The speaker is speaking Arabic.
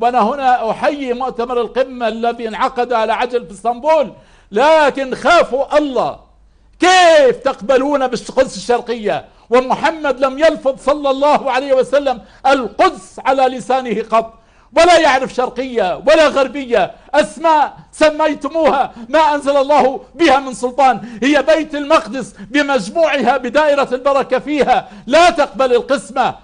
وأنا هنا أحيي مؤتمر القمة الذي انعقد على عجل في اسطنبول لكن خافوا الله كيف تقبلون بالقدس الشرقية ومحمد لم يلفظ صلى الله عليه وسلم القدس على لسانه قط ولا يعرف شرقية ولا غربية أسماء سميتموها ما أنزل الله بها من سلطان هي بيت المقدس بمجموعها بدائرة البركة فيها لا تقبل القسمة